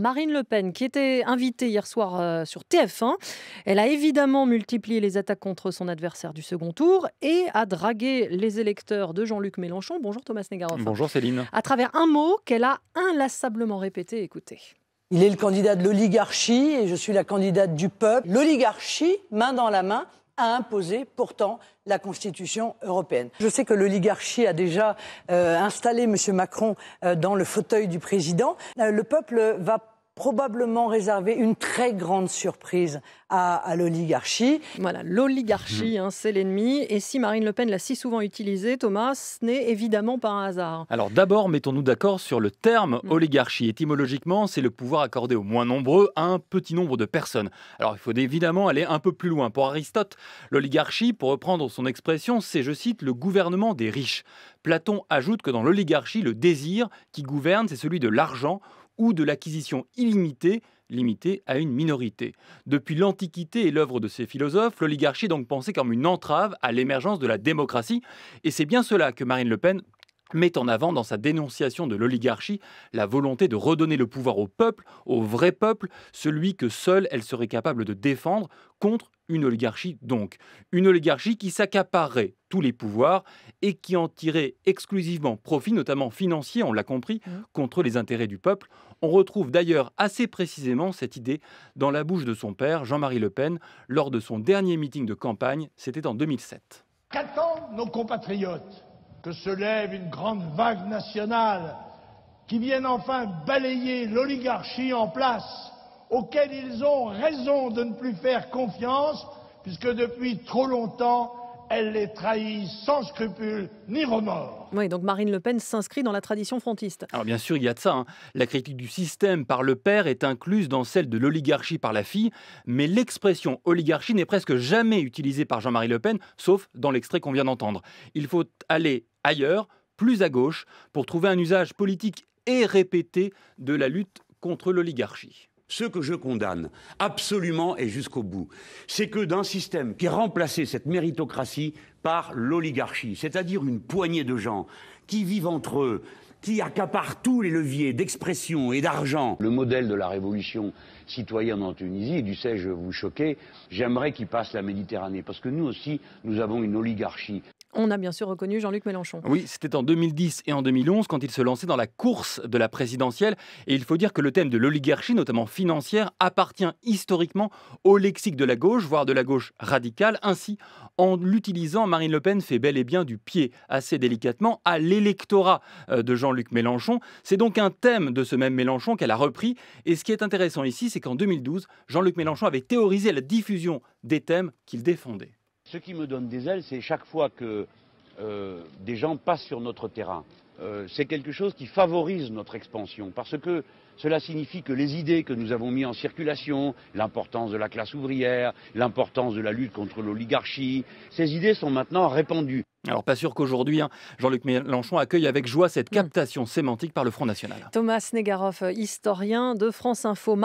Marine Le Pen, qui était invitée hier soir euh, sur TF1, elle a évidemment multiplié les attaques contre son adversaire du second tour et a dragué les électeurs de Jean-Luc Mélenchon. Bonjour Thomas Negaroff. Bonjour Céline. À travers un mot qu'elle a inlassablement répété, écoutez. Il est le candidat de l'oligarchie et je suis la candidate du peuple. L'oligarchie, main dans la main, a imposé pourtant la Constitution européenne. Je sais que l'oligarchie a déjà euh, installé M. Macron euh, dans le fauteuil du président. Euh, le peuple va probablement réservé une très grande surprise à, l'oligarchie. Voilà, l'oligarchie, hein, c'est l'ennemi. Et si Marine Le Pen l'a si souvent utilisé, Thomas, ce n'est évidemment pas un hasard. Alors d'abord, mettons-nous d'accord sur le terme mm. oligarchie. Étymologiquement, c'est le pouvoir accordé aux moins nombreux à un petit nombre de personnes. Alors il faut évidemment aller un peu plus loin. Pour Aristote, l'oligarchie, pour reprendre son expression, c'est, je cite, le gouvernement des riches. Platon ajoute que dans l'oligarchie, le désir qui gouverne, c'est celui de l'argent ou de l'acquisition illimitée limitée à une minorité. Depuis l'Antiquité et l'œuvre de ces philosophes, l'oligarchie est donc pensée comme une entrave à l'émergence de la démocratie, et c'est bien cela que Marine Le Pen met en avant dans sa dénonciation de l'oligarchie la volonté de redonner le pouvoir au peuple, au vrai peuple, celui que seule elle serait capable de défendre contre une oligarchie donc, une oligarchie qui s'accaparait tous les pouvoirs et qui en tirait exclusivement profit, notamment financier, on l'a compris, mmh. contre les intérêts du peuple. On retrouve d'ailleurs assez précisément cette idée dans la bouche de son père, Jean-Marie Le Pen, lors de son dernier meeting de campagne, c'était en 2007. Qu'attendent nos compatriotes Que se lève une grande vague nationale qui vienne enfin balayer l'oligarchie en place auxquels ils ont raison de ne plus faire confiance, puisque depuis trop longtemps, elle les trahit sans scrupule ni remords. Oui, donc Marine Le Pen s'inscrit dans la tradition frontiste. Alors bien sûr, il y a de ça. Hein. La critique du système par le père est incluse dans celle de l'oligarchie par la fille, mais l'expression oligarchie n'est presque jamais utilisée par Jean-Marie Le Pen, sauf dans l'extrait qu'on vient d'entendre. Il faut aller ailleurs, plus à gauche, pour trouver un usage politique et répété de la lutte contre l'oligarchie. Ce que je condamne absolument et jusqu'au bout, c'est que d'un système qui a remplacé cette méritocratie par l'oligarchie, c'est-à-dire une poignée de gens qui vivent entre eux, qui accaparent tous les leviers d'expression et d'argent. Le modèle de la révolution citoyenne en Tunisie, du sais-je vous choquer, j'aimerais qu'il passe la Méditerranée, parce que nous aussi, nous avons une oligarchie. On a bien sûr reconnu Jean-Luc Mélenchon. Oui, c'était en 2010 et en 2011 quand il se lançait dans la course de la présidentielle. Et il faut dire que le thème de l'oligarchie, notamment financière, appartient historiquement au lexique de la gauche, voire de la gauche radicale. Ainsi, en l'utilisant, Marine Le Pen fait bel et bien du pied, assez délicatement, à l'électorat euh, de Jean-Luc Mélenchon. C'est donc un thème de ce même Mélenchon qu'elle a repris. Et ce qui est intéressant ici, c'est qu'en 2012, Jean-Luc Mélenchon avait théorisé la diffusion des thèmes qu'il défendait. Ce qui me donne des ailes, c'est chaque fois que euh, des gens passent sur notre terrain. Euh, c'est quelque chose qui favorise notre expansion, parce que cela signifie que les idées que nous avons mises en circulation, l'importance de la classe ouvrière, l'importance de la lutte contre l'oligarchie, ces idées sont maintenant répandues. Alors pas sûr qu'aujourd'hui, hein, Jean-Luc Mélenchon accueille avec joie cette mm. captation sémantique par le Front National. Thomas Negaroff, historien de France Info.